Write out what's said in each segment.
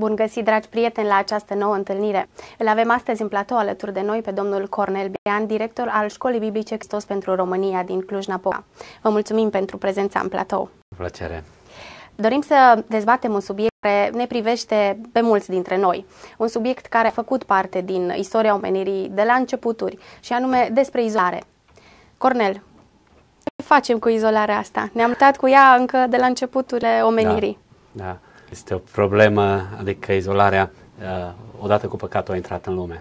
Bun găsit, dragi prieteni, la această nouă întâlnire. Îl avem astăzi în platou alături de noi pe domnul Cornel Bian, director al Școlii Biblice Extos pentru România din Cluj-Napoca. Vă mulțumim pentru prezența în platou. Plăcere. Dorim să dezbatem un subiect care ne privește pe mulți dintre noi. Un subiect care a făcut parte din istoria omenirii de la începuturi, și anume despre izolare. Cornel, ce facem cu izolarea asta? Ne-am luptat cu ea încă de la începuturile omenirii. Da, da. Este o problemă, adică izolarea, uh, odată cu păcatul a intrat în lume.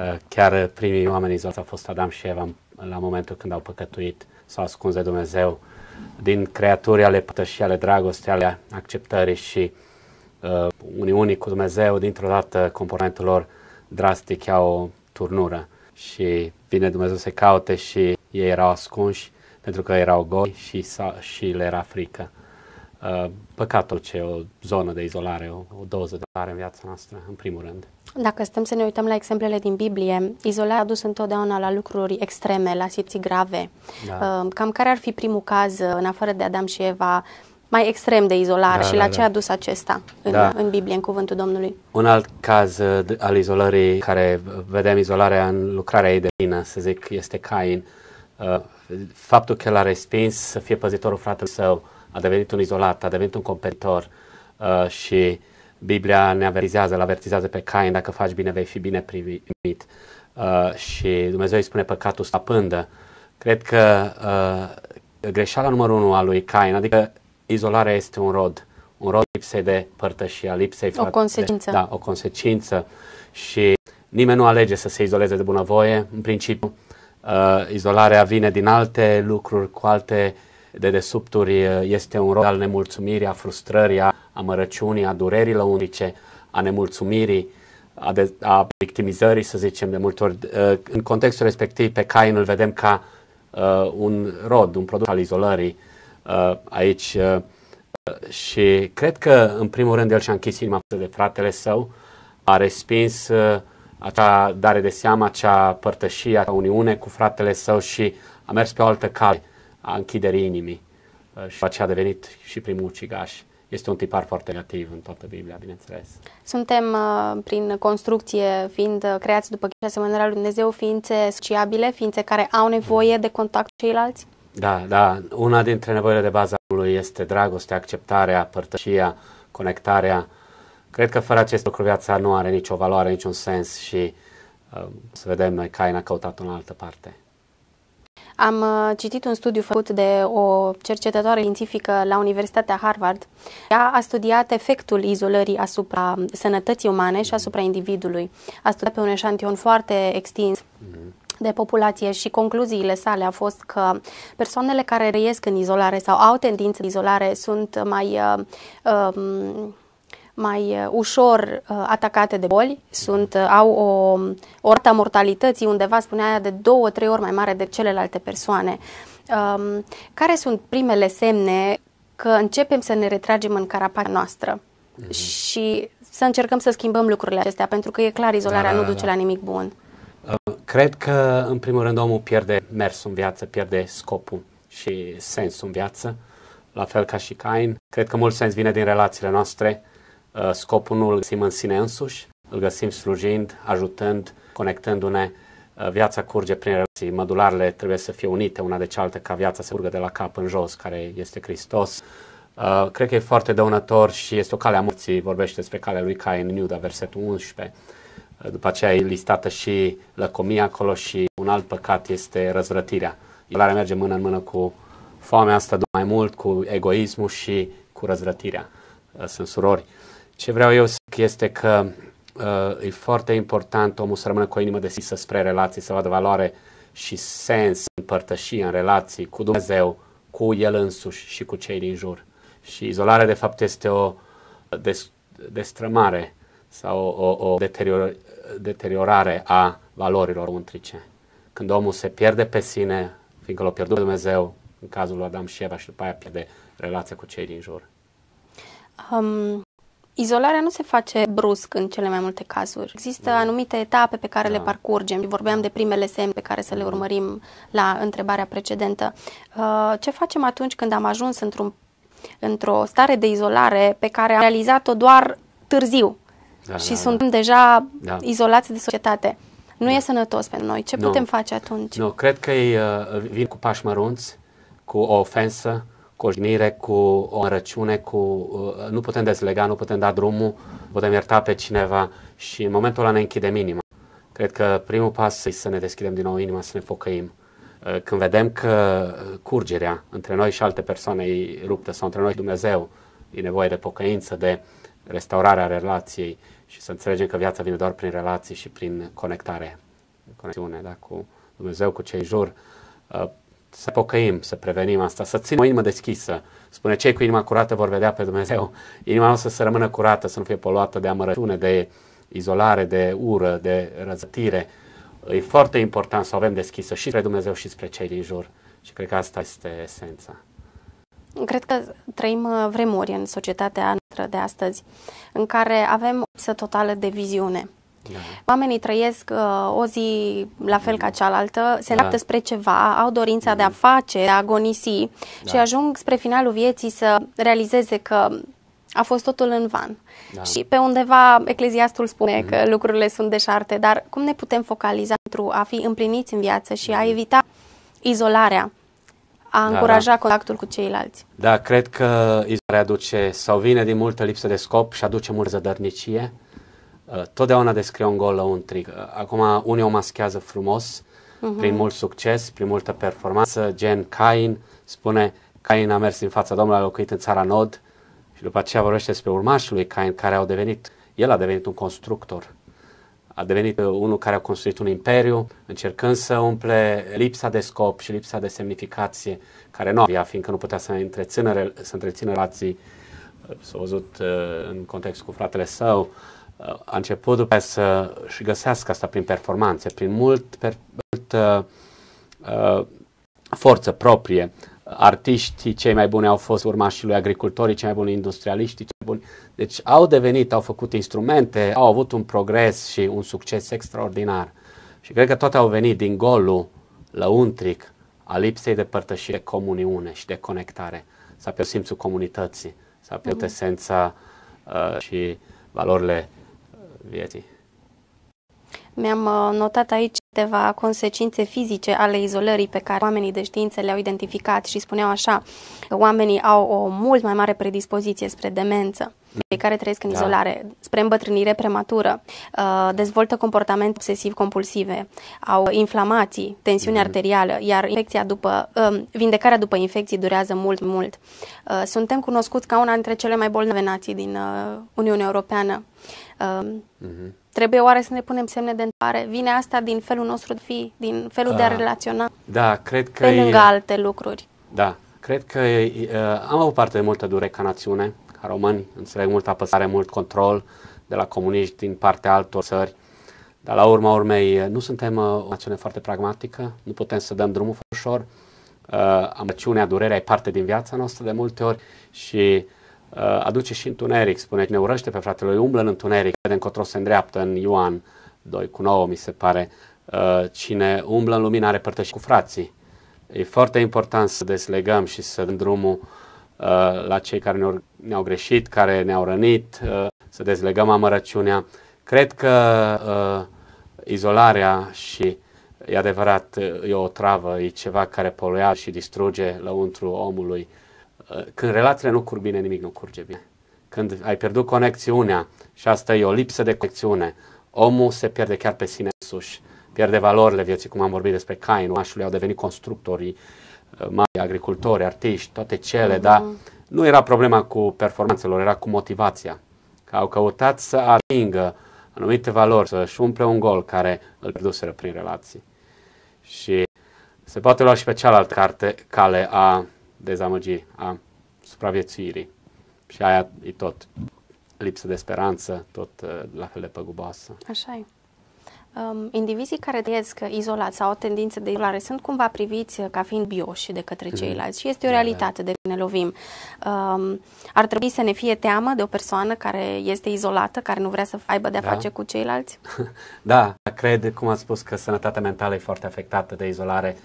Uh, chiar primii oameni izolați au fost Adam și Eva la momentul când au păcătuit, s-au ascuns de Dumnezeu. Din creaturi ale și ale dragostei, ale acceptării și uh, unii cu Dumnezeu, dintr-o dată comportamentul lor drastic ia o turnură și vine Dumnezeu să caute și ei erau ascunși pentru că erau goi și, și le era frică. Uh, păcatul păcat e o zonă de izolare, o, o doză de izolare în viața noastră, în primul rând. Dacă stăm să ne uităm la exemplele din Biblie, izolarea a dus întotdeauna la lucruri extreme, la situații grave. Da. Uh, cam care ar fi primul caz, uh, în afară de Adam și Eva, mai extrem de izolare da, și da, la da. ce a dus acesta în, da. în Biblie, în cuvântul Domnului. Un alt caz al izolării, care vedem izolarea în lucrarea ei de vină, să zic, este Cain. Faptul că l-a respins să fie păzitorul fratelui său, a devenit un izolat, a devenit un competitor uh, și Biblia ne avertizează, îl avertizează pe Cain, dacă faci bine vei fi bine primit. Uh, și Dumnezeu îi spune păcatul stăpândă. Cred că uh, greșeala numărul unu a lui Cain, adică izolarea este un rod, un rod lipsei de părtășia, lipsei O consecință. De, da, o consecință și nimeni nu alege să se izoleze de bunăvoie. În principiu, uh, izolarea vine din alte lucruri, cu alte uh, dedesubturi este un rol al nemulțumirii, a frustrării, a amărăciunii, a durerilor unice, a nemulțumirii, a, de, a victimizării, să zicem, de multe ori. În contextul respectiv, pe Cain îl vedem ca uh, un rod, un produs al izolării uh, aici uh, și cred că, în primul rând, el și-a închis inima de fratele său, a respins uh, acea dare de seamă, acea părtășie, acea uniune cu fratele său și a mers pe o altă cale a închiderii inimii uh, și ce a devenit și primul ucigaș. Este un tipar foarte negativ în toată Biblia, bineînțeles. Suntem, uh, prin construcție, fiind uh, creați după chipul asemănarea lui Dumnezeu, ființe sociabile, ființe care au nevoie de contact cu ceilalți? Da, da. Una dintre nevoile de bază lui este dragostea, acceptarea, părtășia, conectarea. Cred că fără acest lucru viața nu are nicio valoare, niciun sens și uh, să vedem noi, Cain a căutat în altă parte. Am uh, citit un studiu făcut de o cercetătoare științifică la Universitatea Harvard. Ea a studiat efectul izolării asupra um, sănătății umane și asupra individului. A studiat pe un eșantion foarte extins mhm. de populație și concluziile sale a fost că persoanele care trăiesc în izolare sau au tendință de izolare sunt mai uh, uh, mai uh, ușor uh, atacate de boli, sunt, uh, au o, o rata mortalității undeva, spunea aia, de două, trei ori mai mare de celelalte persoane. Um, care sunt primele semne că începem să ne retragem în carapacea noastră mm-hmm. și să încercăm să schimbăm lucrurile acestea, pentru că e clar, izolarea da, da, da. nu duce da. la nimic bun. Cred că, în primul rând, omul pierde mersul în viață, pierde scopul și sensul în viață, la fel ca și Cain. Cred că mult sens vine din relațiile noastre, Uh, scopul nu îl găsim în sine însuși, îl găsim slujind, ajutând, conectându-ne. Uh, viața curge prin relații, mădularele trebuie să fie unite una de cealaltă ca viața să curgă de la cap în jos, care este Hristos. Uh, cred că e foarte dăunător și este o cale a morții, vorbește despre calea lui Cain în Iuda, versetul 11. Uh, după aceea e listată și lăcomia acolo și un alt păcat este răzvrătirea. Care merge mână în mână cu foamea asta mai mult, cu egoismul și cu răzvrătirea. Uh, sunt surori. Ce vreau eu să este că uh, e foarte important omul să rămână cu o inimă deschisă spre relații, să vadă valoare și sens în părtășie, în relații cu Dumnezeu, cu el însuși și cu cei din jur. Și izolarea, de fapt, este o uh, des, destrămare sau o, o deterior, deteriorare a valorilor untrice. Când omul se pierde pe sine, fiindcă l-a pierdut Dumnezeu, în cazul lui Adam și Eva, și după aia pierde relația cu cei din jur. Um, Izolarea nu se face brusc în cele mai multe cazuri. Există da. anumite etape pe care da. le parcurgem. Vorbeam de primele semne pe care să le urmărim la întrebarea precedentă. Uh, ce facem atunci când am ajuns într-un, într-o stare de izolare pe care am realizat-o doar târziu da, și da, suntem da. deja da. izolați de societate? Nu da. e sănătos pentru noi. Ce nu. putem face atunci? Nu, cred că uh, vin cu pași mărunți, cu o ofensă, coșmire, cu o înrăciune, cu, uh, nu putem dezlega, nu putem da drumul, putem ierta pe cineva și în momentul ăla ne închidem inima. Cred că primul pas este să ne deschidem din nou inima, să ne focăim. Uh, când vedem că uh, curgerea între noi și alte persoane e ruptă sau între noi Dumnezeu e nevoie de pocăință, de restaurarea relației și să înțelegem că viața vine doar prin relații și prin conectare, conexiune da, cu Dumnezeu, cu cei jur să pocăim, să prevenim asta, să ținem o inimă deschisă. Spune, cei cu inima curată vor vedea pe Dumnezeu. Inima noastră să rămână curată, să nu fie poluată de amărăciune, de izolare, de ură, de răzătire. E foarte important să o avem deschisă și spre Dumnezeu și spre cei din jur. Și cred că asta este esența. Cred că trăim uh, vremuri în societatea noastră de astăzi în care avem o totală de viziune. Da. Oamenii trăiesc uh, o zi la fel ca cealaltă, se da. laptă spre ceva, au dorința da. de a mm. face, de a agonisi da. și ajung spre finalul vieții să realizeze că a fost totul în van. Da. Și pe undeva ecleziastul spune da. că lucrurile sunt deșarte, dar cum ne putem focaliza pentru a fi împliniți în viață și a mm. evita izolarea, a da, încuraja da, da. contactul cu ceilalți? Da, cred că izolarea aduce sau vine din multă lipsă de scop și aduce multă zădărnicie Uh, totdeauna descrie un gol la un trick. Uh, acum unii o maschează frumos, uh-huh. prin mult succes, prin multă performanță, gen Cain spune Cain a mers în fața Domnului, a locuit în țara Nod și după aceea vorbește despre urmașul lui Cain care au devenit, el a devenit un constructor, a devenit uh, unul care a construit un imperiu, încercând să umple lipsa de scop și lipsa de semnificație care nu avea, fiindcă nu putea să întrețină, să întrețină relații s-a văzut în context cu fratele său, a început după să și găsească asta prin performanțe, prin mult, per, mult uh, forță proprie. Artiștii cei mai buni au fost urmașii lui agricultorii, cei mai buni industrialiștii, cei buni. Deci au devenit, au făcut instrumente, au avut un progres și un succes extraordinar. Și cred că toate au venit din golul lăuntric a lipsei de părtășire, comuniune și de conectare. S-a pierdut simțul comunității, s-a pierdut mhm. esența uh, și valorile vieții. Mi-am uh, notat aici câteva consecințe fizice ale izolării pe care oamenii de știință le-au identificat și spuneau așa că oamenii au o mult mai mare predispoziție spre demență. Cei care trăiesc în da. izolare, spre îmbătrânire prematură, uh, dezvoltă comportamente obsesiv-compulsive, au inflamații, tensiune mm-hmm. arterială, iar infecția după, uh, vindecarea după infecții durează mult, mult. Suntem cunoscuți ca una dintre cele mai bolnave nații din Uniunea Europeană uh-huh. Trebuie oare să ne punem semne de întrebare? Vine asta din felul nostru de fi, din felul uh, de a ah. relaționa? Da, cred că. Pe lângă e... alte lucruri. Da, cred că e, uh, am avut parte de multă durere ca națiune, ca români, înțeleg multă apăsare, mult control de la comuniști din partea altor țări. Dar la urma urmei, nu suntem o națiune foarte pragmatică, nu putem să dăm drumul ușor. Uh, amăciunea, durerea e parte din viața noastră de multe ori și Uh, aduce și întuneric, spune, ne urăște pe fratele lui, umblă în întuneric, vede încotro se îndreaptă în Ioan 2 cu 9, mi se pare, uh, cine umblă în lumină are părtăși cu frații. E foarte important să deslegăm și să dăm drumul uh, la cei care ne-au, ne greșit, care ne-au rănit, să dezlegăm amărăciunea. Cred că izolarea și e adevărat, e o travă, e ceva care poluează și distruge lăuntru omului când relațiile nu curg bine, nimic nu curge bine. Când ai pierdut conexiunea și asta e o lipsă de conexiune, omul se pierde chiar pe sine însuși, pierde valorile vieții, cum am vorbit despre Cain, oașului au devenit constructorii, uh, mari agricultori, artiști, toate cele, uh-huh. dar mhm. nu era problema cu performanțelor, era cu motivația. Că au căutat să atingă anumite valori, să-și umple un gol care îl pierduseră prin relații. Și se poate lua și pe cealaltă carte, cale a dezamăgiri, a supraviețuirii. Și aia e tot. Lipsă de speranță, tot uh, la fel de păguboasă. Așa e. Um, indivizii care trăiesc izolați sau au tendință de izolare sunt cumva priviți ca fiind bioși de către mhm. ceilalți și este o da, da. realitate de care ne lovim. Um, ar trebui să ne fie teamă de o persoană care este izolată, care nu vrea să aibă de-a da. face cu ceilalți? Da, cred, cum am spus, că sănătatea mentală e foarte afectată de izolare. Uh,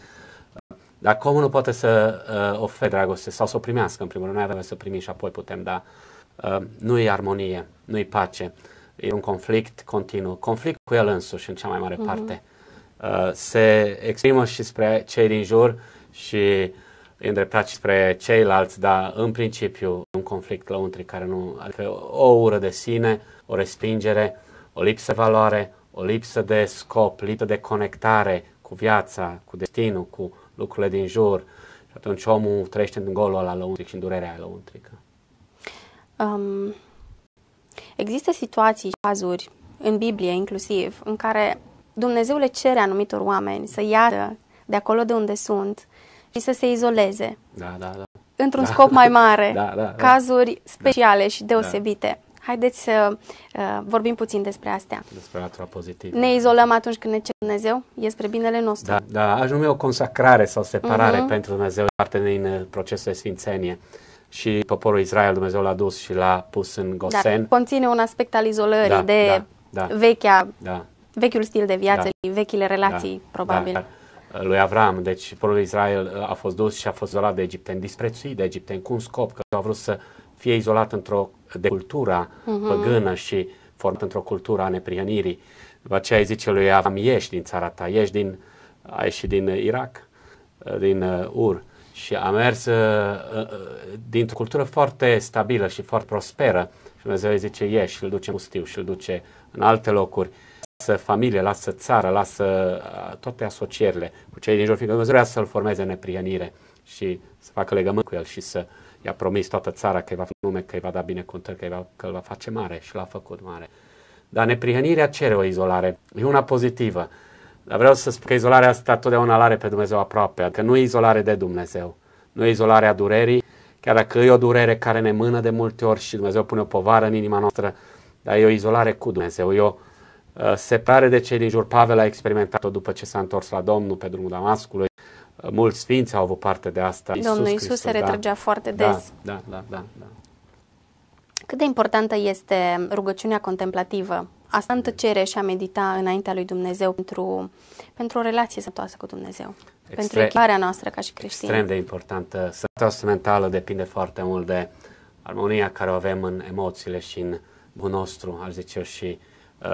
dar omul nu poate să uh, ofere dragoste sau să o primească, în primul rând, noi avem să primim și apoi putem da. Uh, nu e armonie, nu e pace, e un conflict continuu, conflict cu el însuși în cea mai mare uh-huh. parte. Uh, se exprimă și spre cei din jur și îndreptat și spre ceilalți, dar în principiu un conflict la untri care nu... are adică o ură de sine, o respingere, o lipsă de valoare, o lipsă de scop, lipsă de conectare cu viața, cu destinul, cu lucrurile din jur. Și atunci omul trăiește în golul ăla lăuntric și în durerea aia lăuntrică. Um, există situații, cazuri, în Biblie inclusiv, în care Dumnezeu le cere anumitor oameni să iasă de acolo de unde sunt și să se izoleze. Da, da, da. Într-un da. scop mai mare. Da, da, da. Cazuri speciale da. și deosebite. Da. Haideți să uh, vorbim puțin despre astea. Despre latura pozitivă. Ne izolăm atunci când ne cer Dumnezeu, e spre binele nostru. Da, da numi o consacrare sau separare uh-huh. pentru Dumnezeu, parte din uh, procesul de sfințenie și poporul Israel Dumnezeu l-a dus și l-a pus în da, Gosen. Da, conține un aspect al izolării da, de da, da, vechea, da. vechiul stil de viață, da, vechile da, relații, da, probabil. Da, da. Lui Avram, deci poporul Israel uh, a fost dus și a fost izolat de egipteni, disprețuit de egipteni, cu un scop, că au vrut să fie izolat într-o de cultura uh-huh. păgână și formată într-o cultură a neprihănirii. După aceea îi zice lui Avram, ieși din țara ta, ieși din, ai ieșit din uh, Irak, uh, din uh, Ur și a mers uh, dintr-o cultură foarte stabilă și foarte prosperă și Dumnezeu îi zice ieși și îl duce în și îl duce în alte locuri. Lasă familie, lasă țară, lasă toate asocierile cu cei din jur, fiindcă Dumnezeu vrea să-l formeze în neprihănire și să facă legământ cu el și să i-a promis toată țara că îi va face nume, că îi va da binecuvântări, că îi va, că îl va face mare și l-a făcut mare. Dar neprihănirea cere o izolare. E una pozitivă. Dar vreau să spun că izolarea asta totdeauna l-are pe Dumnezeu aproape, că nu e izolare de Dumnezeu, nu e izolarea durerii, chiar dacă e o durere care ne mână de multe ori și Dumnezeu pune o povară în inima noastră, dar e o izolare cu Dumnezeu, e o uh, separare de cei din jur. Pavel a experimentat-o după ce s-a întors la Domnul pe drumul Damascului, Mulți sfinți au avut parte de asta. Domnul Iisus, Iisus se da. retrăgea da. foarte des. Da, da, da, da, da. Cât de importantă este rugăciunea contemplativă? Asta în tăcere și a medita înaintea lui Dumnezeu pentru, pentru o relație sănătoasă cu Dumnezeu. extrem, pentru echiparea noastră ca și creștini. Extrem de importantă. Sănătoasă mentală depinde foarte mult de armonia care o avem în emoțiile și în bunul nostru, aș zice eu, și uh,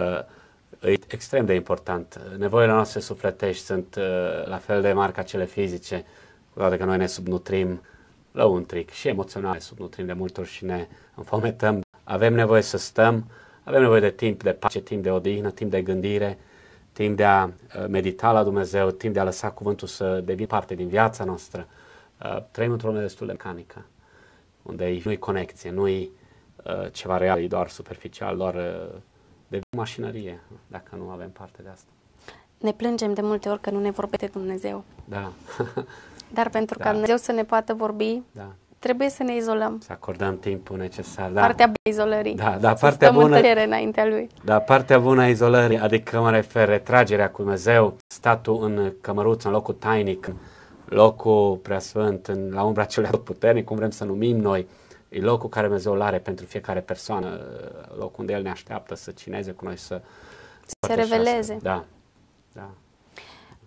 e extrem de important. Nevoile noastre sufletești sunt uh, la fel de mari ca cele fizice, cu toate că noi ne subnutrim la un tric și emoțional, ne subnutrim de multe ori și ne înfometăm. Avem nevoie să stăm, avem nevoie de timp de pace, timp de odihnă, timp de gândire, timp de a uh, medita la Dumnezeu, timp de a lăsa cuvântul să devină parte din viața noastră. Uh, trăim într-o lume destul de mecanică, unde nu-i conexie, nu-i ceva real, e doar superficial, doar de mașinărie, dacă nu avem parte de asta. Ne plângem de multe ori că nu ne vorbește Dumnezeu. Da. Dar pentru da. ca Dumnezeu să ne poată vorbi, da. trebuie să ne izolăm. Să acordăm timpul necesar. Da. Partea bună izolării. Da, da, partea să bună. În înaintea lui. Da, partea bună a izolării, adică mă refer retragerea cu Dumnezeu, statul în cămăruț, în locul tainic, locul preasfânt, în, la umbra celui puternic, cum vrem să numim noi E locul care Dumnezeu are pentru fiecare persoană, locul unde El ne așteaptă să cineze cu noi, să se reveleze. Da. da.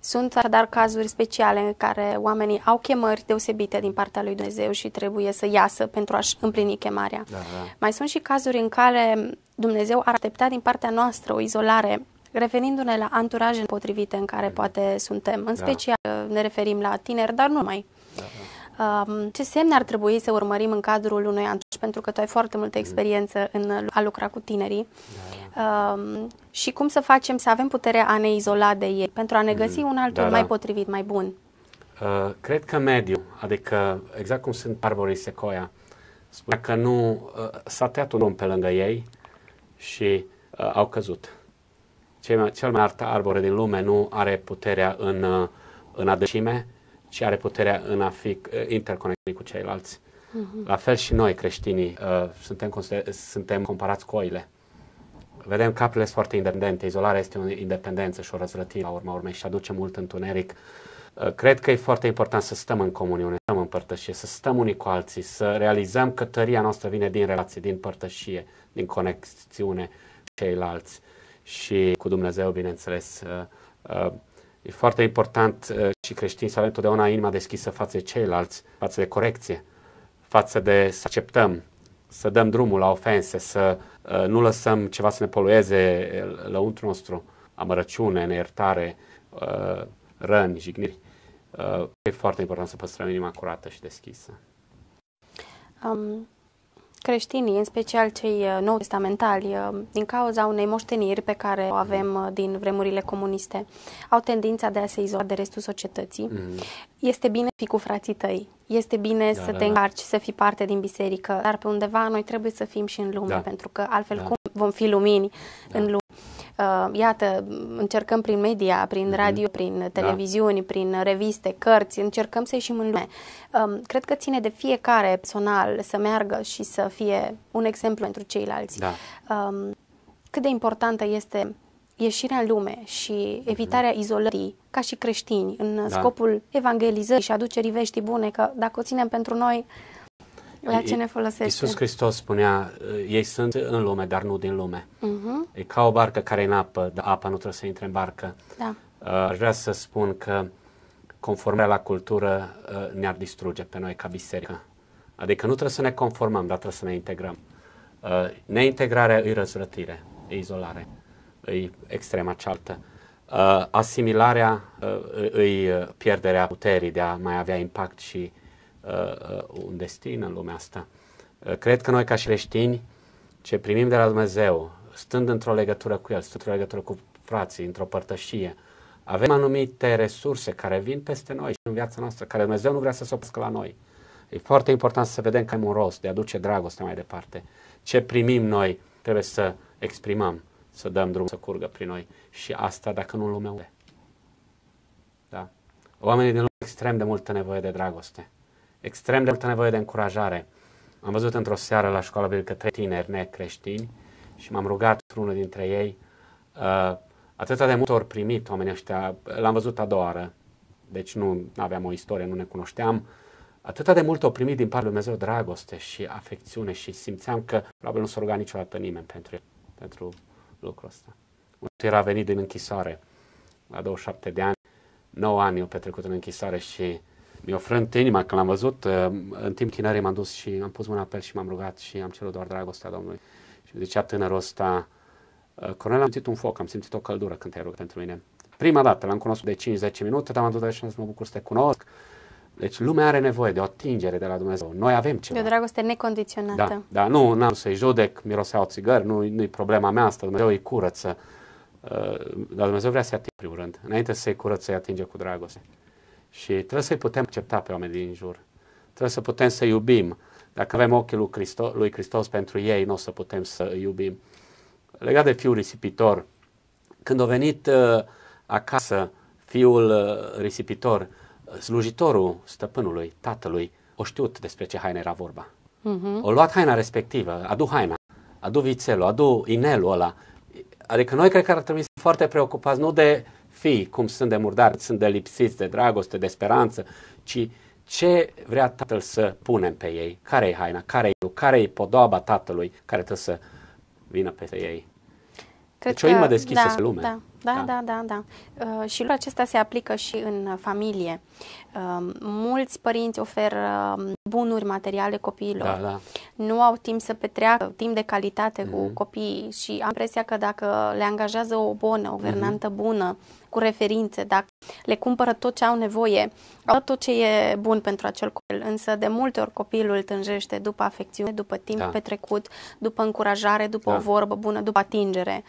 Sunt dar cazuri speciale în care oamenii au chemări deosebite din partea lui Dumnezeu și trebuie să iasă pentru a-și împlini chemarea. Da, da. Mai sunt și cazuri în care Dumnezeu ar aștepta din partea noastră o izolare, referindu-ne la anturajele potrivite în care poate suntem. În da. special ne referim la tineri, dar nu mai. Da, da. Ce semne ar trebui să urmărim în cadrul unui anturaj? Deci, pentru că tu ai foarte multă mm. experiență în a lucra cu tinerii. Da. Și cum să facem să avem puterea a ne izola de ei pentru a ne mm. găsi un altul da, mai da. potrivit, mai bun? Uh, cred că mediu, adică exact cum sunt arborii secoia, spunea că nu uh, s-a tăiat un om pe lângă ei și uh, au căzut. Cel mai, cel mai art arbore din lume nu are puterea în, în adâncime, și are puterea în a fi uh, interconectat cu ceilalți. Uh-huh. La fel și noi, creștinii, uh, suntem, suntem comparați cu oile. Vedem caprile sunt foarte independente, izolarea este o independență și o răzrătire la urma urmei și aduce mult întuneric. Uh, cred că e foarte important să stăm în comuniune, să stăm în părtășie, să stăm unii cu alții, să realizăm că tăria noastră vine din relație, din părtășie, din conexiune cu ceilalți și cu Dumnezeu, bineînțeles, uh, E foarte important uh, și creștini să avem întotdeauna inima deschisă față de ceilalți, față de corecție, față de să acceptăm, să dăm drumul la ofense, să uh, nu lăsăm ceva să ne polueze uh, lăuntru nostru, amărăciune, neiertare, răni, jigniri. E foarte important să păstrăm inima curată și deschisă. Um, creștinii, în special cei uh, nou testamentali, uh, din cauza unei moșteniri pe care o avem uh, din vremurile comuniste, au tendința de a se izola de restul societății. Mm-hmm. Este bine să fii cu frații tăi, este bine da, să da, te da. încarci, să fii parte din biserică, dar pe undeva noi trebuie să fim și în lume, da. pentru că altfel da. cum vom fi lumini da. în lume? Uh, iată, încercăm prin media, prin mhm. radio, prin da. televiziuni, da. prin reviste, cărți, încercăm să ieșim în lume. Um, cred că ține de fiecare personal să meargă și să fie un exemplu pentru ceilalți. Da. Um, cât de importantă este ieșirea în lume și mhm. evitarea izolării ca și creștini în da. scopul evangelizării și aducerii veștii bune, că dacă o ținem pentru noi, la ce ne folosește? Iisus Hristos spunea, ă, ei sunt în lume, dar nu din lume. Uh-huh. E ca o barcă care e în apă, dar apa nu trebuie să intre în barcă. Da. Ă, aș vrea să spun că conformarea la cultură ă, ne-ar distruge pe noi ca biserică. Adică nu trebuie să ne conformăm, dar trebuie să ne integrăm. Neintegrarea e răzvrătire, e izolare, e extrema cealaltă. Asimilarea e pierderea puterii de a mai avea impact și Uh, uh, un destin în lumea asta. Uh, cred că noi ca și creștini ce primim de la Dumnezeu, stând într-o legătură cu El, stând într-o legătură cu frații, într-o părtășie, avem anumite resurse care vin peste noi și în viața noastră, care Dumnezeu nu vrea să se opască la noi. E foarte important să vedem că am un rost de a duce dragoste mai departe. Ce primim noi trebuie să exprimăm, să dăm drum, să curgă prin noi. Și asta dacă nu în lumea unde. Da? Oamenii din lume extrem de multă nevoie de dragoste extrem de multă nevoie de încurajare. Am văzut într-o seară la școală biblică trei tineri necreștini și m-am rugat unul dintre ei. Uh, atâta de mult ori primit oamenii ăștia, l-am văzut a doua oară, deci nu aveam o istorie, nu ne cunoșteam. Atâta de mult o primit din partea lui Dumnezeu dragoste și afecțiune și simțeam că probabil nu s-a rugat niciodată nimeni pentru, pentru lucrul ăsta. Unul era venit din închisoare la 27 de ani, 9 ani au petrecut în închisoare și mi-o frânt inima când l-am văzut. Uh, în timp chinării m-am dus și am pus mâna pe el și m-am rugat și am cerut doar dragostea Domnului. Și zicea tânărul ăsta, uh, Cornel, am simțit un foc, am simțit o căldură când te-ai rugat pentru mine. Prima dată l-am cunoscut de 5-10 minute, dar m-am dus de și mă bucur să te cunosc. Deci lumea are nevoie de o atingere de la Dumnezeu. Noi avem ceva. De o dragoste necondiționată. Da, da nu am să-i judec, miroseau țigări, nu, nu-i problema mea asta, Dumnezeu îi curăță. Uh, dar Dumnezeu vrea să-i atingă, în primul rând. Înainte să-i curăță, să-i atinge cu dragoste. Și trebuie să-i putem accepta pe oameni din jur. Trebuie să putem să iubim. Dacă avem ochii lui Hristos, lui Hristos pentru ei, nu o să putem să iubim. Legat de fiul risipitor, când a venit uh, acasă fiul uh, risipitor, uh, slujitorul stăpânului, tatălui, o știut despre ce haine era vorba. Uh-huh. Mhm. O luat haina respectivă, adu haina, adu vițelul, adu inelul ăla. Adică noi cred că ar trebui să fim foarte preocupați nu de fii, cum sunt de murdari, sunt de lipsiți de dragoste, de speranță, ci ce vrea Tatăl să punem pe ei, care e haina, care e care e podoaba Tatălui care trebuie să vină peste ei. Cred deci o inimă deschisă da, lume. Da. Da, da, da, da, da. Uh, și lucrul acesta se aplică și în familie. Uh, mulți părinți oferă um, bunuri materiale copiilor. Da, da. Nu au timp să petreacă timp de calitate mm-hmm. cu mhm. copiii și am impresia că dacă le angajează o bună, o mhm. guvernantă mm-hmm. bună, cu referințe, dacă le cumpără tot ce au nevoie, au tot ce e bun pentru acel copil. Însă de multe ori copilul tânjește după afecțiune, după timp da. petrecut, după încurajare, după da. o vorbă bună, după atingere.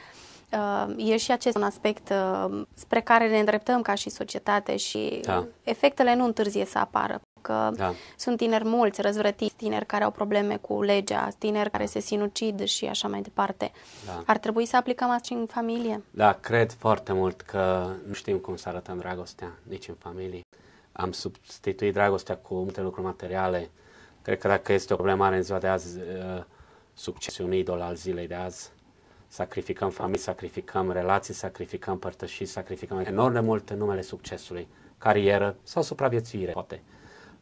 Uh, e și acest un aspect uh, spre care ne îndreptăm ca și societate și da. efectele nu întârzie să apară. Că da. sunt tineri mulți, răzvrătiți, tineri care au probleme cu legea, tineri care se sinucid și așa mai departe. Da. Ar trebui să aplicăm asta și în familie? Da, cred foarte mult că nu știm cum să arătăm dragostea, nici în familie. Am substituit dragostea cu multe lucruri materiale. Cred că dacă este o problemă are în ziua de azi, uh, succesul un idol al zilei de azi sacrificăm familii, sacrificăm relații, sacrificăm părtășii, sacrificăm enorm de mult în numele succesului, carieră sau supraviețuire, poate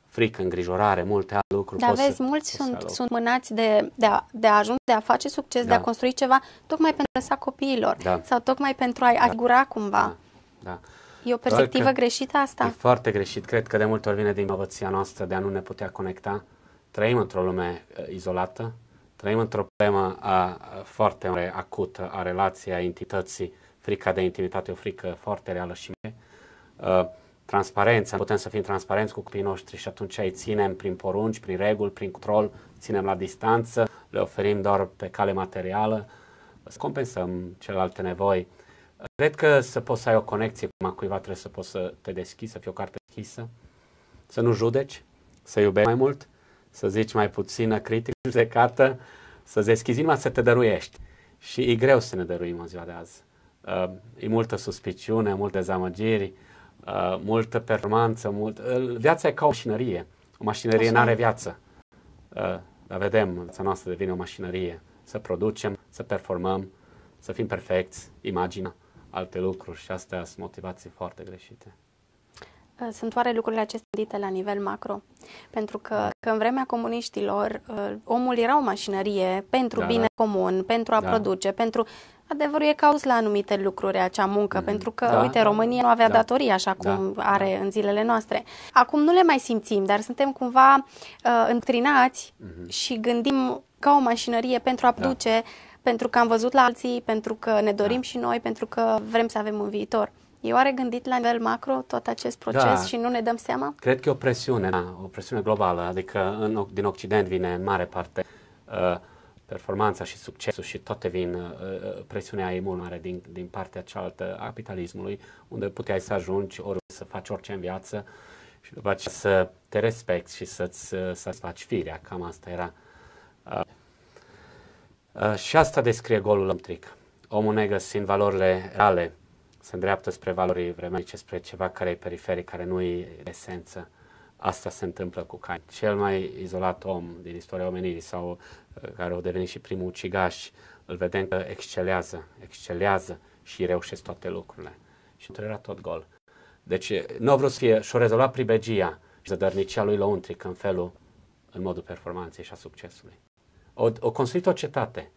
frică, îngrijorare, multe alte lucruri. Dar vezi, să, mulți sunt, sunt mânați de, de, a, de a ajunge, de a face succes, da. de a da. construi ceva, tocmai pentru a lăsa copiilor da. sau tocmai pentru a-i da. asigura cumva. Da. da. E o perspectivă greșită asta? E foarte greșit. Cred că de multe ori vine din măvăția noastră de a nu ne putea conecta. Trăim într-o lume uh, izolată, Trăim într-o problemă a, foarte mare, acută a relației, a intimității, frica de intimitate, o frică foarte reală și mie. A, transparența, putem să fim transparenți cu copiii noștri și atunci îi ținem prin porunci, prin reguli, prin control, ținem la distanță, le oferim doar pe cale materială, să compensăm celelalte nevoi. Cred că să poți să ai o conexie cu cuiva trebuie să poți să te deschizi, să fii o carte deschisă, să nu judeci, să iubești mai mult, să zici mai puțină critică, judecată, să deschizi inima, să te dăruiești. Și e greu să ne dăruim în ziua de azi. Uh, e multă suspiciune, multe dezamăgiri, uh, multă permanță, mult... Uh, viața e ca o mașinărie. O mașinărie nu are viață. Uh, dar vedem, viața noastră devine o mașinărie. Să producem, să performăm, să fim perfecți, imagina, alte lucruri și astea sunt motivații foarte greșite. Uh, sunt oare lucrurile acestea gândite la nivel macro? Pentru că, că în vremea comuniștilor, uh, omul era o mașinărie pentru da, da. bine da. comun, pentru a da. produce, pentru... Adevărul e cauz la anumite lucruri acea muncă, mm, pentru că, da, uite, da, România nu da. avea da, datorii așa cum da, are da. în zilele noastre. Acum nu le mai simțim, dar suntem cumva uh, întrinați mm-hmm. și gândim ca o mașinărie pentru a produce, da. pentru că am văzut la alții, pentru că ne dorim da. și noi, pentru că vrem să avem un viitor. E oare gândit la nivel macro tot acest proces da. și nu ne dăm seama? Cred că e o presiune, da, o presiune globală, adică în, din Occident vine în mare parte uh, performanța și succesul și toate vin, uh, uh, presiunea e mult mare din, din partea cealaltă a capitalismului, unde puteai să ajungi ori să faci orice în viață și după aceea să te respecti și să-ți, uh, să-ți faci firea, cam asta era. Uh, uh, și asta descrie golul întric. Omul sunt valorile reale se îndreaptă spre valorii vremenice, spre ceva care e periferic, care nu e esență. Asta se întâmplă cu Cain. Cel mai izolat om din istoria omenirii sau uh, care au devenit și primul ucigaș, îl vedem că excelează, excelează și reușesc toate lucrurile. Și între era tot gol. Deci nu a vrut să fie și a rezolvat pribegia și zădărnicia lui Lăuntric în felul, în modul performanței și a succesului. O, o construit o cetate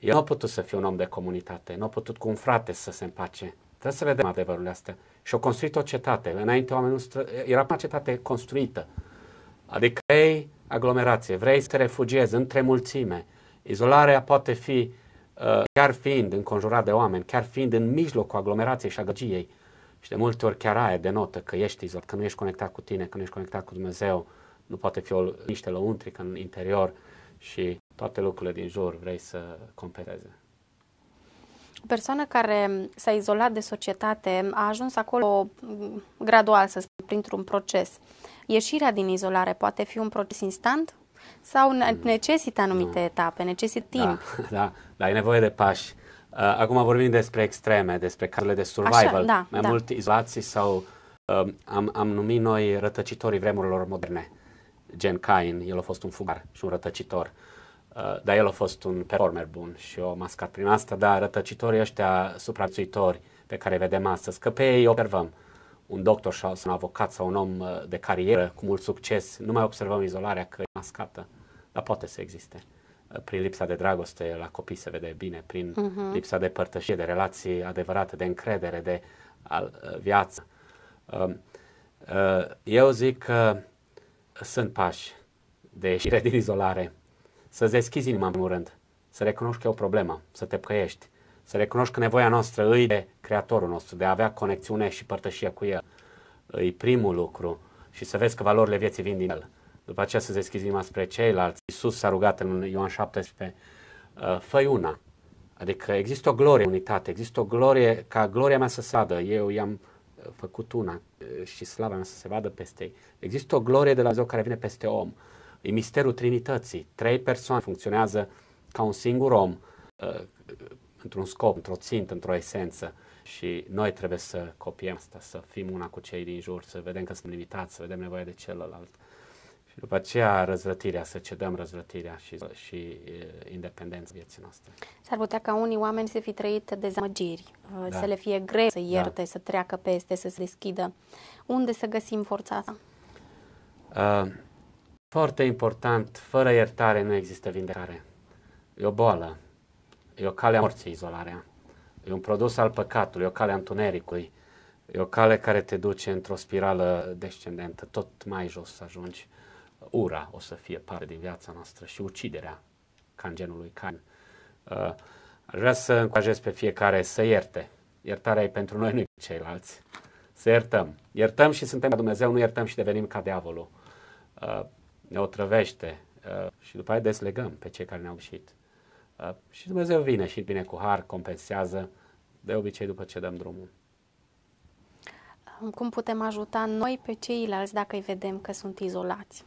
el nu a putut să fie un om de comunitate, nu a putut cu un frate să se împace. Trebuie să vedem adevărul astea. Și au construit o cetate. Înainte oamenii stră... era o cetate construită. Adică ei aglomerație, vrei să te refugiezi între mulțime. Izolarea poate fi uh, chiar fiind înconjurat de oameni, chiar fiind în mijlocul aglomerației și agăgiei. Și de multe ori chiar aia denotă că ești izolat, că nu ești conectat cu tine, că nu ești conectat cu Dumnezeu. Nu poate fi o liniște lăuntrică în interior și toate lucrurile din jur vrei să completeze. O persoană care s-a izolat de societate a ajuns acolo gradual, să spun, printr-un proces. Ieșirea din izolare poate fi un proces instant sau mm. necesită anumite nu. Da. etape, necesită da. timp. Da, da, da, e nevoie de pași. Uh, acum vorbim despre extreme, despre cazurile de survival, Așa, da, mai da. mult izolații sau um, am, am numit noi rătăcitorii vremurilor moderne. Gen Cain, el a fost un fugar și un rătăcitor. Uh, Uh, dar el a fost un performer bun și o mascat prin asta, dar rătăcitorii ăștia supraviețuitori pe care îi vedem astăzi, că pe ei observăm un doctor sau un avocat sau un om uh, de carieră cu mult succes, nu mai observăm izolarea că e mascată, dar poate să existe. Uh, prin lipsa de dragoste la copii se vede bine, prin uh-huh. lipsa de părtășie, de relații adevărate, de încredere, de al, viață. Um, eu zic că sunt pași de ieșire din izolare să-ți deschizi inima în rând, să recunoști că e o problemă, să te păiești, să recunoști că nevoia noastră îi de Creatorul nostru, de a avea conexiune și părtășie cu El. E primul lucru și să vezi că valorile vieții vin din El. După aceea să deschizi inima spre ceilalți. Iisus s-a rugat în Ioan 17, uh, fă una. Adică există o glorie în unitate, există o glorie ca gloria mea să vadă. Eu i-am uh, făcut una uh, și slava mea să se vadă peste ei. Există o glorie de la Dumnezeu care vine peste om. E misterul Trinității. Trei persoane funcționează ca un singur om, uh, într-un scop, într-o țintă, într-o esență. Și noi trebuie să copiem asta, să fim una cu cei din jur, să vedem că suntem limitați, să vedem nevoia de celălalt. Și după aceea răzvrătirea, să cedăm răzvrătirea și, și uh, independența vieții noastre. S-ar putea ca unii oameni să fi trăit dezamăgiri, uh, da. să le fie greu să da. ierte, da. să treacă peste, să se deschidă. Unde să găsim forța asta? Uh, foarte important, fără iertare nu există vindecare. E o boală, e o cale a morții izolarea, e un produs al păcatului, e o cale a întunericului, e o cale care te duce într-o spirală descendentă, tot mai jos să ajungi. Ura o să fie parte din viața noastră și uciderea cangenului can. Uh, vrea să încurajez pe fiecare să ierte. Iertarea e pentru noi, nu ceilalți. Să iertăm. Iertăm și suntem ca Dumnezeu, nu iertăm și devenim ca diavolul. Uh, ne otrăvește uh, și după aia deslegăm pe cei care ne-au greșit. Uh, și Dumnezeu vine și vine cu har, compensează, de obicei după ce dăm drumul. Cum putem ajuta noi pe ceilalți dacă îi vedem că sunt izolați?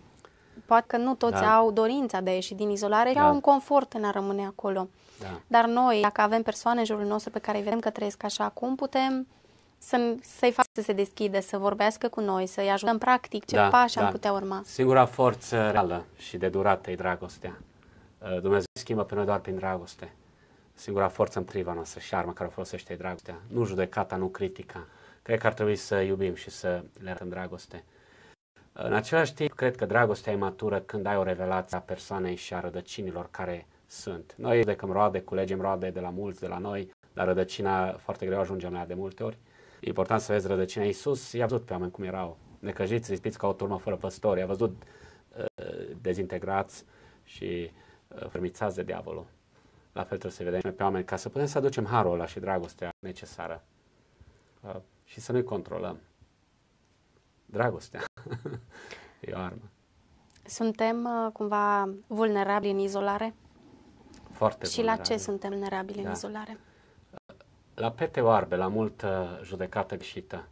Poate că nu toți da. au dorința de a ieși din izolare, da. au un confort în a rămâne acolo. Da. Dar noi, dacă avem persoane în jurul nostru pe care îi vedem că trăiesc așa cum putem să, să-i fac să se deschidă, să vorbească cu noi, să-i ajutăm practic ce da, pași da. am putea urma. Singura forță reală și de durată e dragostea. Uh, Dumnezeu schimbă pe noi doar prin dragoste. Singura forță împotriva noastră și arma care o folosește e dragostea. Nu judecata, nu critica. Cred că ar trebui să iubim și să le arătăm dragoste. În același timp, cred că dragostea e matură când ai o revelație a persoanei și a rădăcinilor care sunt. Noi judecăm roade, culegem roade de la mulți, de la noi, dar rădăcina foarte greu ajungem la de multe ori. E important să vezi rădăcina. Iisus i-a văzut pe oameni cum erau, necăjiți, rispiți ca o turmă fără păstori, i-a văzut uh, dezintegrați și uh, fermițați de diavolul. La fel trebuie să vedem pe oameni ca să putem să aducem harul ăla și dragostea necesară uh, și să ne controlăm. Dragostea e o armă. Suntem uh, cumva vulnerabili în izolare? Foarte Și vulnerabil. la ce suntem vulnerabili da. în izolare? La pete oarbe, la multă judecată greșită.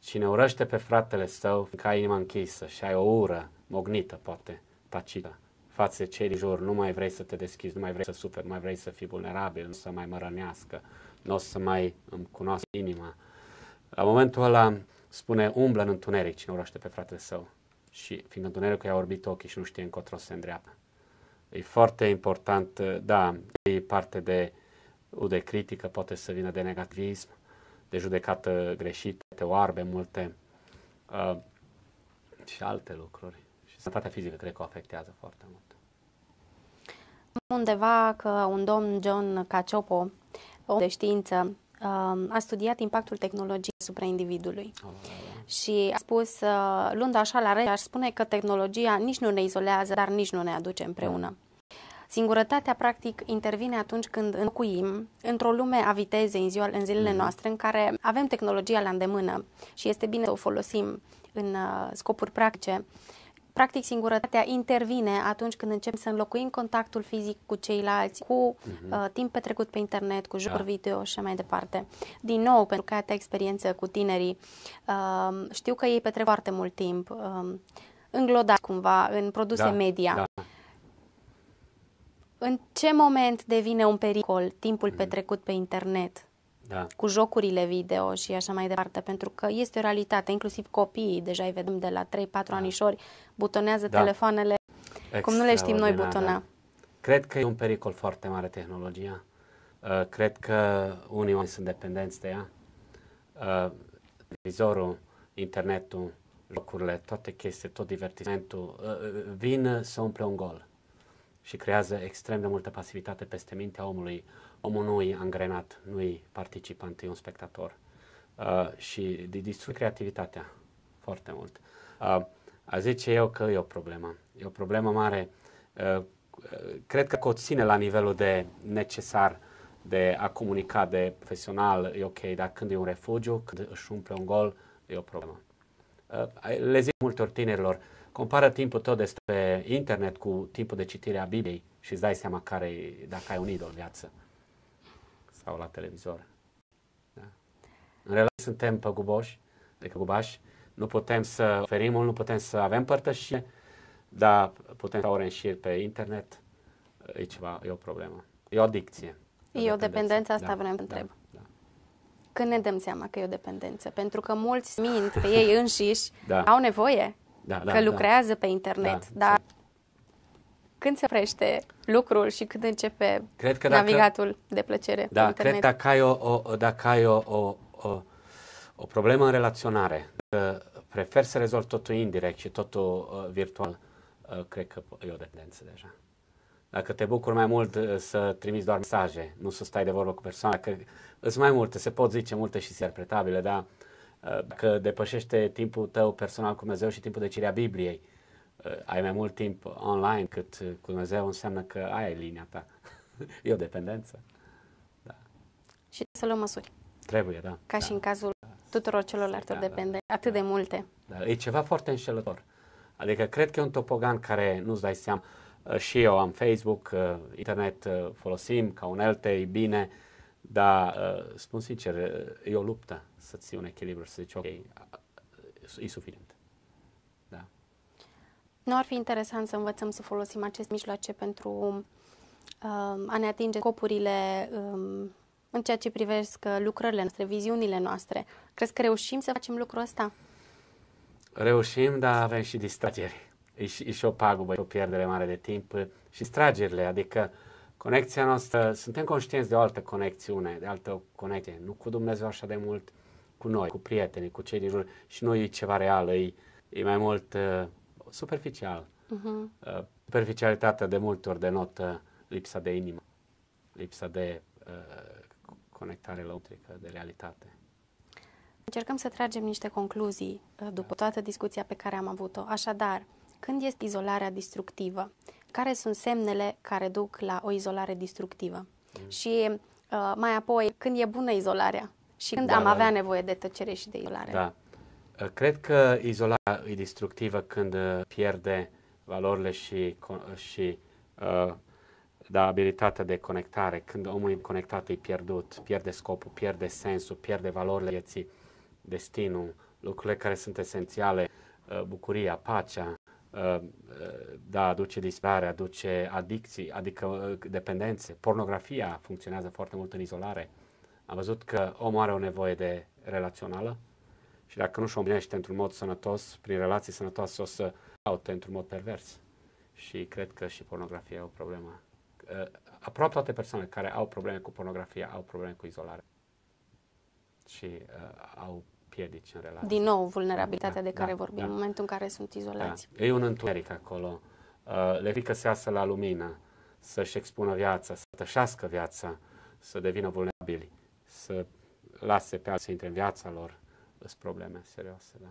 Cine urăște pe fratele său, ca ai inima închisă și ai o ură, mognită poate, tacită, față de cei din jur, nu mai vrei să te deschizi, nu mai vrei să suferi, nu mai vrei să fii vulnerabil, nu să mai mărănească, nu o să mai îmi cunoască inima. La momentul ăla spune, umblă în întuneric cine urăște pe fratele său. Și fiind întunericul i-a orbit ochii și nu știe încotro să se îndreaptă. E foarte important, da, e parte de o de critică poate să vină de negativism, de judecată greșită, te oarbe multe uh, și alte lucruri. Și sănătatea fizică cred că o afectează foarte mult. Undeva că un domn John Caciopo, om de știință, uh, a studiat impactul tehnologiei asupra individului. Oh, și a spus, uh, luând așa la rece, aș spune că tehnologia nici nu ne izolează, dar nici nu ne aduce împreună. Singurătatea, practic, intervine atunci când încuim într-o lume a vitezei în, ziua, în zilele mhm. noastre, în care avem tehnologia la îndemână și este bine să o folosim în uh, scopuri practice. Practic, singurătatea intervine atunci când începem să înlocuim contactul fizic cu ceilalți, cu uh-huh. uh, mhm. timp petrecut pe internet, cu jocuri da. video și mai departe. Din nou, pentru că ai experiență cu tinerii, uh, știu că ei petrec foarte mult timp uh, înglodat cumva în produse da. media. Da. În ce moment devine un pericol timpul mm. petrecut pe internet? Da. cu jocurile video și așa mai departe, pentru că este o realitate, inclusiv copiii, deja îi vedem de la 3-4 da. anișori, butonează da. telefoanele cum nu le știm noi butona. Da. Cred că e un pericol foarte mare tehnologia. Uh, cred că unii oameni sunt dependenți de ea. Uh, vizorul, internetul, jocurile, toate chestii, tot divertismentul uh, uh, vin să umple un gol și creează extrem de multă pasivitate peste mintea omului. Omul nu e angrenat, nu e participant, e un spectator. Uh, și distrug creativitatea foarte mult. Uh, a zice eu că e o problemă. E o problemă mare. Uh, cred că coține la nivelul de necesar de a comunica de profesional, e ok, dar când e un refugiu, când își umple un gol, e o problemă. Uh, le zic multor tinerilor, Compară timpul tău despre internet cu timpul de citire a Bibliei și îți dai seama care, dacă ai un idol în viață sau la televizor. Da? În relație suntem guboși, adică gubași, nu putem să oferim nu putem să avem părtășie, dar putem să ore în șir pe internet, e ceva, e o problemă. E o adicție. E o dependență, asta da, vreau să da, întreb. Da, da. Când ne dăm seama că e o dependență? Pentru că mulți mint pe ei înșiși, da. au nevoie da, da, că da, lucrează da. pe internet, da, dar când se oprește lucrul și când începe cred că dacă, navigatul de plăcere da, pe internet? cred dacă ai o, o, dacă ai o, o, o, o problemă în relaționare, că prefer să rezolvi totul indirect și totul uh, virtual, uh, cred că e o dependență deja. Dacă te bucuri mai mult uh, să trimiți doar mesaje, nu să stai de vorbă cu persoana, că sunt mai multe, se pot zice multe și interpretabile, dar Uh, că depășește timpul tău personal cu Dumnezeu și timpul de cirea Bibliei, uh, ai mai mult timp online cât cu Dumnezeu, înseamnă că ai linia ta. e o dependență. Da. Și să luăm măsuri. Trebuie, da. Ca da. și în cazul tuturor celorlalte da, da. depende, da, atât da, de multe. Da, e ceva foarte înșelător. Adică cred că e un topogan care nu-ți dai seama. Uh, și eu am Facebook, internet folosim, ca unelte, e bine, dar, uh, spun sincer, uh, e o luptă să ții un echilibru, să zici, ok, uh, e suficient. Da. Nu ar fi interesant să învățăm să folosim aceste mijloace pentru a ne atinge copurile um, în ceea ce privesc lucrările noastre, viziunile noastre. Crezi că reușim să facem lucrul ăsta? Reușim, dar avem și distrageri. E și, e și o pagubă, e o pierdere mare de timp și distragerile, adică uh, Conexia noastră, suntem conștienți de o altă conexiune, de altă conexie, nu cu Dumnezeu așa de mult, cu noi, cu prietenii, cu cei din jur și nu e ceva real, e, e mai mult uh, superficial. Uh-huh. Uh, superficialitatea de multe ori denotă lipsa de inimă, lipsa de uh, conectare lăutrică, de realitate. Încercăm să tragem niște concluzii uh, după da. toată discuția pe care am avut-o. Așadar, când este izolarea distructivă? care sunt semnele care duc la o izolare distructivă. Mm. Și uh, mai apoi, când e bună izolarea și când da, am da, avea da. nevoie de tăcere și de izolare. Da. Uh, cred că izolarea e distructivă când uh, pierde valorile și, uh, și uh, da, abilitatea de conectare. Când omul e conectat, e pierdut, pierde scopul, pierde sensul, pierde valorile vieții, destinul, lucrurile care sunt esențiale, bucuria, pacea, Uh, da, aduce disperare, aduce adicții, adică uh, dependențe. Pornografia funcționează foarte mult în izolare. Am văzut că omul are o nevoie de relațională și dacă nu și omenește într-un mod sănătos, prin relații sănătoase, o să caute într-un mod pervers. Și cred că și pornografia e o problemă. Uh, aproape toate persoanele care au probleme cu pornografia au probleme cu izolare și au piedici în relație. Din nou, vulnerabilitatea da, de care da, vorbim, da. în momentul în care sunt da. izolați. Da. E un întuneric acolo. Uh, le frică să iasă la lumină, să-și expună viața, să tășească viața, să devină vulnerabili, să lase pe alții să intre în viața lor. Sunt probleme serioase, da.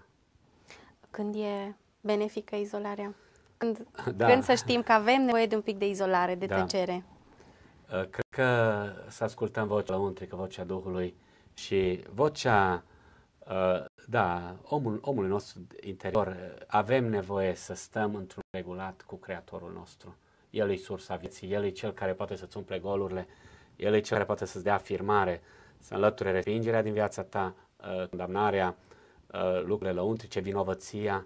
Când e benefică izolarea? Când, da. când să știm că avem nevoie de un pic de izolare, de da. tăcere? Uh, cred că să ascultăm vocea lăuntrică, vocea Duhului și vocea Uh, da, omul, omul nostru interior, uh, avem nevoie să stăm într-un regulat cu Creatorul nostru. El e sursa vieții, El e cel care poate să-ți umple golurile, El e cel care poate să-ți dea afirmare, să înlăture respingerea din viața ta, uh, condamnarea, lucrurile lăuntrice, vinovăția.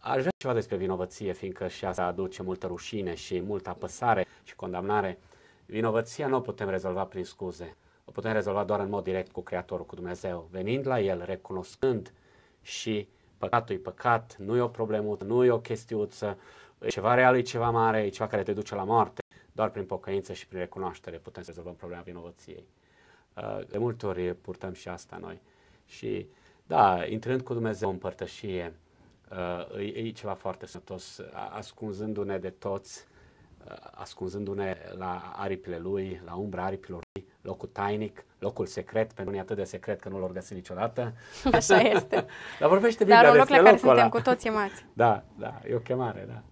Aș vrea ceva despre vinovăție, fiindcă și asta aduce multă rușine și multă apăsare și condamnare. Vinovăția nu o putem rezolva prin scuze o putem rezolva doar în mod direct cu Creatorul, cu Dumnezeu, venind la El, recunoscând și păcatul e păcat, nu e o problemă, nu e o chestiuță, e ceva real, e ceva mare, e ceva care te duce la moarte. Doar prin pocăință și prin recunoaștere putem să rezolvăm problema vinovăției. Uh, de multe ori purtăm și asta noi. Și da, intrând cu Dumnezeu în părtășie, uh, e, ceva foarte sănătos, ascunzându-ne de toți, uh, ascunzându-ne la aripile Lui, la umbra aripilor locul tainic, locul secret, pentru că e atât de secret că nu l-or găsi niciodată. Așa este. Dar vorbește Biblia Dar un loc la care suntem cu toți chemați. Da, da, e o chemare, da.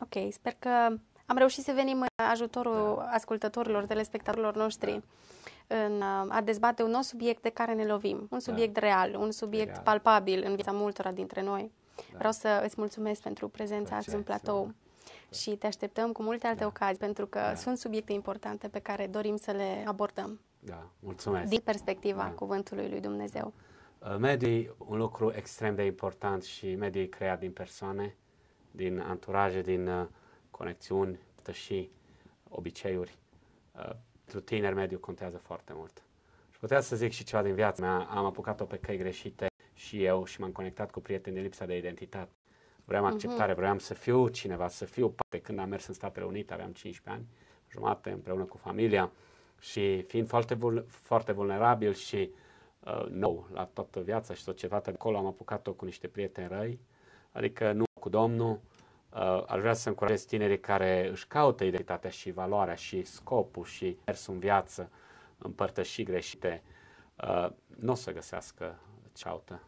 Ok, sper că am reușit să venim în ajutorul da. ascultătorilor, telespectatorilor noștri da. în a dezbate un nou subiect de care ne lovim, un da. subiect da. real, un subiect real. palpabil în viața multora dintre noi. Da. Vreau să îți mulțumesc pentru prezența azi în platou. Sigur și te așteptăm cu multe alte da. ocazii, pentru că da. sunt subiecte importante pe care dorim să le abordăm. Da, mulțumesc. Din perspectiva da. Cuvântului lui Dumnezeu. Da. Uh, mediul un lucru extrem de important și mediul e creat din persoane, din anturaje, din uh, conexiuni, și obiceiuri. Uh, pentru tineri mediul contează foarte mult. Și putea să zic și ceva din viața mea, am apucat-o pe căi greșite și eu și m-am conectat cu prieteni din lipsa de identitate. Vreau mhm. acceptare, uh-huh. vreau să fiu cineva, să fiu parte. Când am mers în Statele Unite, aveam 15 ani, jumate, împreună cu familia și fiind foarte, vul, foarte vulnerabil și uh, nou la toată viața și societatea, acolo am apucat-o cu niște prieteni răi, adică nu cu Domnul, Uh, aș vrea să încurajez tinerii care își caută identitatea și valoarea și scopul și mersul în viață, împărtăși greșite, uh, nu o să găsească ce caută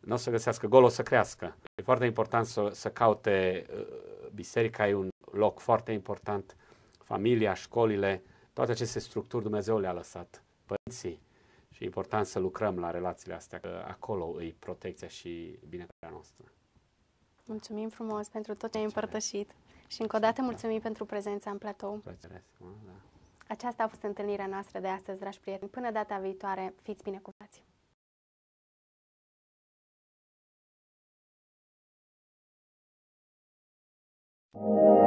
nu o să găsească gol, o să crească. E foarte important să, să caute uh, biserica, e un loc foarte important, familia, școlile, toate aceste structuri Dumnezeu le-a lăsat, părinții. Și e important să lucrăm la relațiile astea, că acolo e protecția și binecuvântarea noastră. Mulțumim frumos pentru tot ce ai împărtășit și încă o dată mulțumim pentru prezența în platou. Aceasta a fost întâlnirea noastră de astăzi, dragi prieteni. Până data viitoare, fiți binecuvântați!